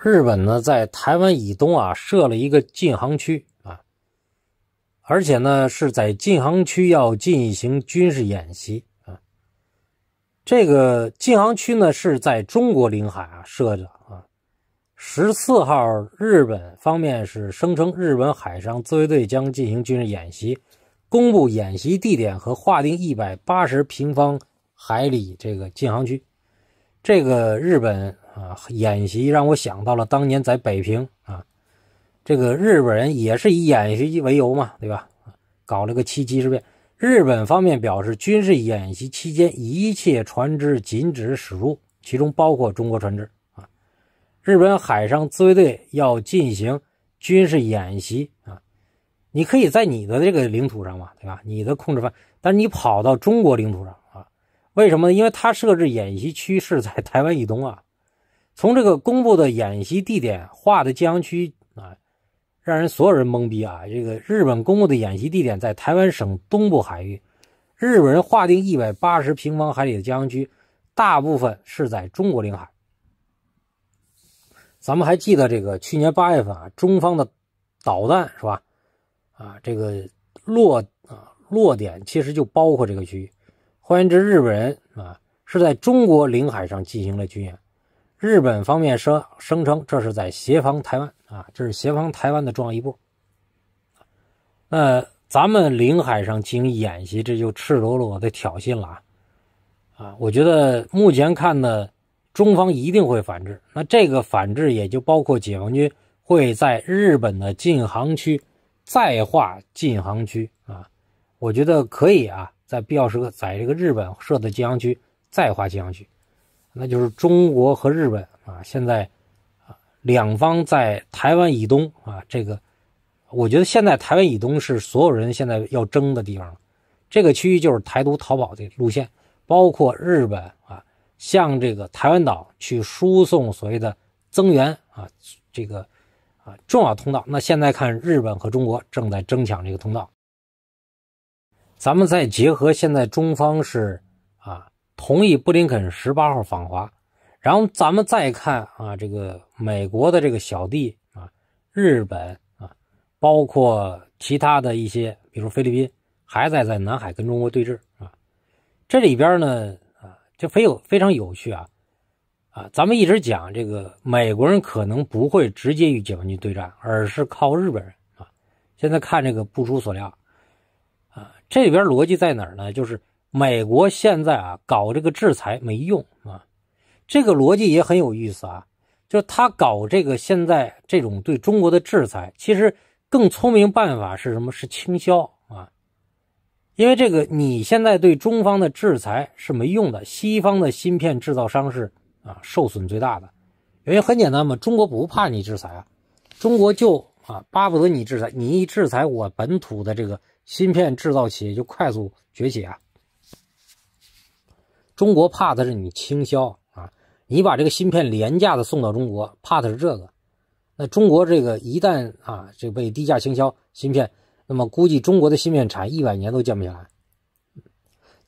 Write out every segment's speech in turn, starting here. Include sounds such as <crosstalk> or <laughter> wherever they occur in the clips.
日本呢，在台湾以东啊设了一个禁航区啊，而且呢是在禁航区要进行军事演习啊。这个禁航区呢是在中国领海啊设的啊。十四号，日本方面是声称，日本海上自卫队将进行军事演习，公布演习地点和划定一百八十平方海里这个禁航区。这个日本。啊，演习让我想到了当年在北平啊，这个日本人也是以演习为由嘛，对吧？搞了个七七事变。日本方面表示，军事演习期间一切船只禁止驶入，其中包括中国船只啊。日本海上自卫队要进行军事演习啊，你可以在你的这个领土上嘛，对吧？你的控制范，但是你跑到中国领土上啊？为什么呢？因为它设置演习区是在台湾以东啊。从这个公布的演习地点划的江区啊，让人所有人懵逼啊！这个日本公布的演习地点在台湾省东部海域，日本人划定一百八十平方海里的江区，大部分是在中国领海。咱们还记得这个去年八月份啊，中方的导弹是吧？啊，这个落啊落点其实就包括这个区域，换言之，日本人啊是在中国领海上进行了军演。日本方面说，声称这是在协防台湾啊，这是协防台湾的重要一步。那咱们领海上进行演习，这就赤裸裸的挑衅了啊！啊，我觉得目前看呢，中方一定会反制。那这个反制也就包括解放军会在日本的禁航区再划禁航区啊。我觉得可以啊，在必要时刻，在这个日本设的禁航区再划禁航区。那就是中国和日本啊，现在，啊，两方在台湾以东啊，这个，我觉得现在台湾以东是所有人现在要争的地方了。这个区域就是台独逃跑的路线，包括日本啊，向这个台湾岛去输送所谓的增援啊，这个啊重要通道。那现在看日本和中国正在争抢这个通道，咱们再结合现在中方是。同意布林肯十八号访华，然后咱们再看啊，这个美国的这个小弟啊，日本啊，包括其他的一些，比如菲律宾，还在在南海跟中国对峙啊。这里边呢啊，就非有非常有趣啊啊，咱们一直讲这个美国人可能不会直接与解放军对战，而是靠日本人啊。现在看这个不出所料啊，这里边逻辑在哪儿呢？就是。美国现在啊搞这个制裁没用啊，这个逻辑也很有意思啊，就是他搞这个现在这种对中国的制裁，其实更聪明办法是什么？是倾销啊，因为这个你现在对中方的制裁是没用的，西方的芯片制造商是啊受损最大的，原因很简单嘛，中国不怕你制裁啊，中国就啊巴不得你制裁，你一制裁我本土的这个芯片制造企业就快速崛起啊。中国怕的是你倾销啊，你把这个芯片廉价的送到中国，怕的是这个。那中国这个一旦啊这被低价倾销芯片，那么估计中国的芯片产一百年都建不起来。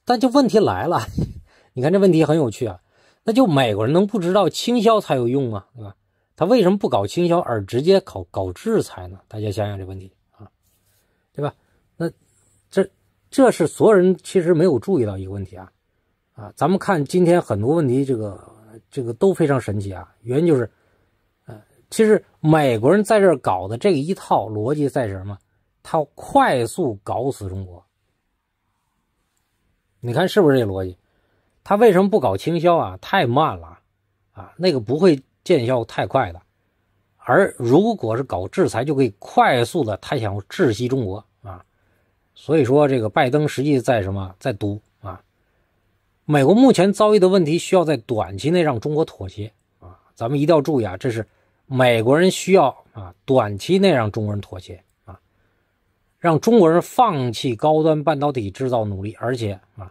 但就问题来了，<laughs> 你看这问题很有趣啊，那就美国人能不知道倾销才有用吗？对吧？他为什么不搞倾销而直接搞搞制裁呢？大家想想这问题啊，对吧？那这这是所有人其实没有注意到一个问题啊。啊，咱们看今天很多问题，这个这个都非常神奇啊。原因就是，呃，其实美国人在这搞的这一套逻辑在什么？他快速搞死中国。你看是不是这逻辑？他为什么不搞倾销啊？太慢了啊，那个不会见效太快的。而如果是搞制裁，就可以快速的，他想窒息中国啊。所以说，这个拜登实际在什么？在赌。美国目前遭遇的问题需要在短期内让中国妥协啊！咱们一定要注意啊，这是美国人需要啊，短期内让中国人妥协啊，让中国人放弃高端半导体制造努力，而且啊，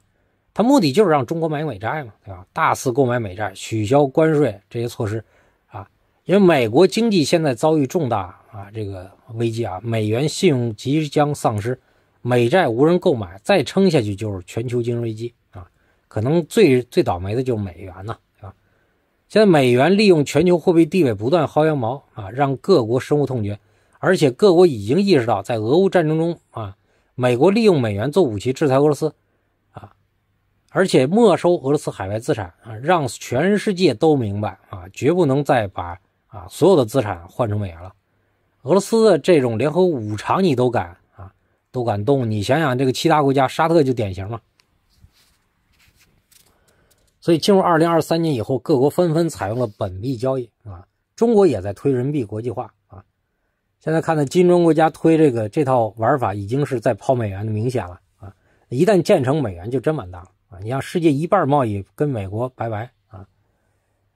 他目的就是让中国买美债嘛，对吧？大肆购买美债，取消关税这些措施啊，因为美国经济现在遭遇重大啊这个危机啊，美元信用即将丧失，美债无人购买，再撑下去就是全球金融危机。可能最最倒霉的就是美元呐，对吧？现在美元利用全球货币地位不断薅羊毛啊，让各国深恶痛绝。而且各国已经意识到，在俄乌战争中啊，美国利用美元做武器制裁俄罗斯啊，而且没收俄罗斯海外资产啊，让全世界都明白啊，绝不能再把啊所有的资产换成美元了。俄罗斯的这种联合五常你都敢啊，都敢动？你想想这个七大国家，沙特就典型嘛。所以进入二零二三年以后，各国纷纷采用了本币交易啊，中国也在推人民币国际化啊。现在看呢，金砖国家推这个这套玩法，已经是在抛美元的明显了啊。一旦建成，美元就真完蛋了啊！你让世界一半贸易跟美国拜拜啊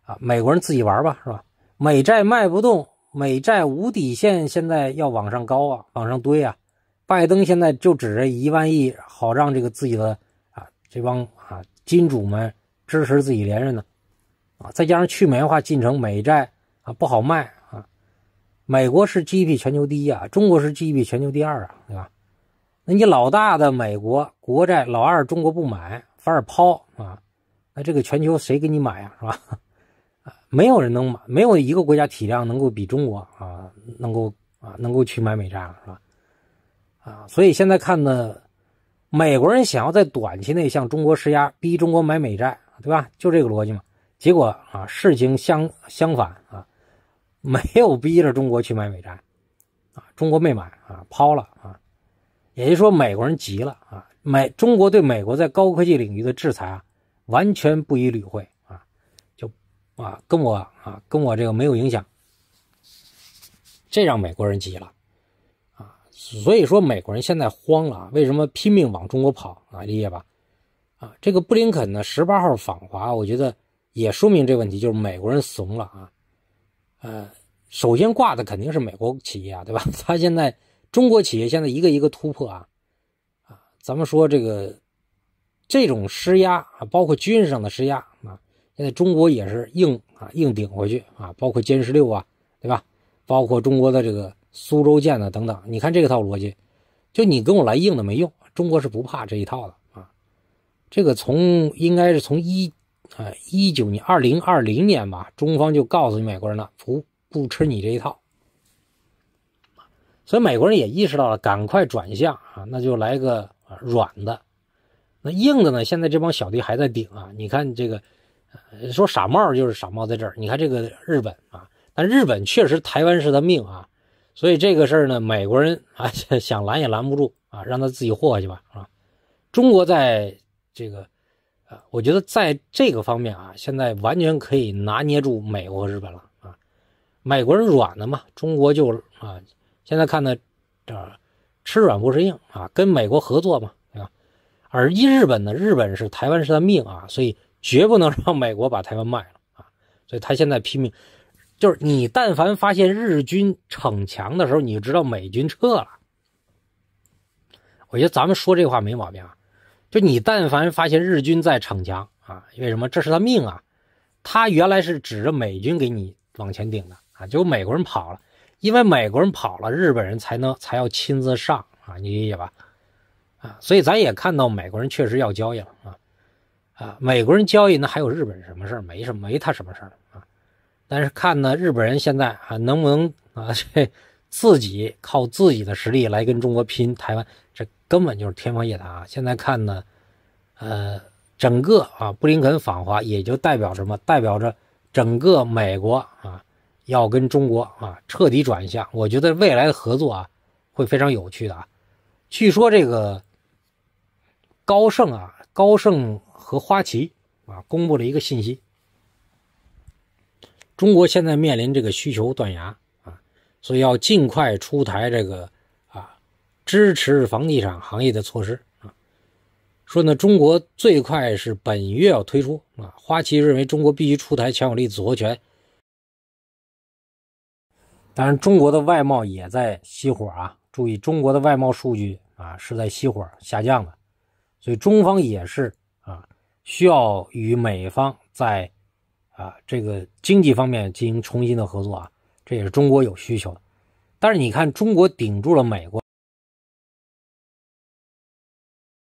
啊！美国人自己玩吧，是吧？美债卖不动，美债无底线，现在要往上高啊，往上堆啊。拜登现在就指着一万亿，好让这个自己的啊这帮啊金主们。支持自己连任呢，啊，再加上去美元化进程，美债啊不好卖啊，美国是 GDP 全球第一啊，中国是 GDP 全球第二啊，对吧？那你老大的美国国债，老二中国不买，反而抛啊，那这个全球谁给你买呀？是吧？啊，没有人能买，没有一个国家体量能够比中国啊，能够啊能够去买美债了，是吧？啊，所以现在看呢，美国人想要在短期内向中国施压，逼中国买美债。对吧？就这个逻辑嘛。结果啊，事情相相反啊，没有逼着中国去买美债，啊，中国没买啊，抛了啊。也就是说，美国人急了啊，美中国对美国在高科技领域的制裁啊，完全不予理会啊，就啊，跟我啊，跟我这个没有影响。这让美国人急了啊，所以说美国人现在慌了，为什么拼命往中国跑啊？理解吧？啊，这个布林肯呢，十八号访华，我觉得也说明这问题，就是美国人怂了啊。呃，首先挂的肯定是美国企业啊，对吧？<laughs> 他现在中国企业现在一个一个突破啊啊，咱们说这个这种施压啊，包括军事上的施压啊，现在中国也是硬啊硬顶回去啊，包括歼十六啊，对吧？包括中国的这个苏州舰呢等等，你看这套逻辑，就你跟我来硬的没用，中国是不怕这一套的。这个从应该是从一啊一九年二零二零年吧，中方就告诉美国人了，不不吃你这一套。所以美国人也意识到了，赶快转向啊，那就来个软的。那硬的呢，现在这帮小弟还在顶啊。你看这个说傻帽就是傻帽，在这儿。你看这个日本啊，但日本确实台湾是他命啊。所以这个事儿呢，美国人啊想拦也拦不住啊，让他自己祸去吧，啊。中国在。这个，啊，我觉得在这个方面啊，现在完全可以拿捏住美国和日本了啊。美国人软的嘛，中国就啊，现在看呢，这吃软不吃硬啊，跟美国合作嘛，对吧？而一日本呢，日本是台湾是他的命啊，所以绝不能 <laughs> 让美国把台湾卖了啊，所以他现在拼命，就是你但凡发现日军逞强的时候，你就知道美军撤了。我觉得咱们说这话没毛病啊。就你但凡发现日军在逞强啊，为什么？这是他命啊，他原来是指着美军给你往前顶的啊，果美国人跑了，因为美国人跑了，日本人才能才要亲自上啊，你理解吧？啊，所以咱也看到美国人确实要交易了啊啊，美国人交易那还有日本人什么事儿？没什么，没他什么事儿啊。但是看呢，日本人现在啊能不能啊 <laughs> 自己靠自己的实力来跟中国拼台湾？这根本就是天方夜谭啊！现在看呢。呃，整个啊，布林肯访华也就代表什么？代表着整个美国啊，要跟中国啊彻底转向。我觉得未来的合作啊，会非常有趣的啊。据说这个高盛啊，高盛和花旗啊，公布了一个信息：中国现在面临这个需求断崖啊，所以要尽快出台这个啊，支持房地产行业的措施。说呢，中国最快是本月要推出啊。花旗认为中国必须出台强有力组合拳。当然，中国的外贸也在熄火啊。注意，中国的外贸数据啊是在熄火下降的，所以中方也是啊需要与美方在啊这个经济方面进行重新的合作啊。这也是中国有需求的。但是你看，中国顶住了美国。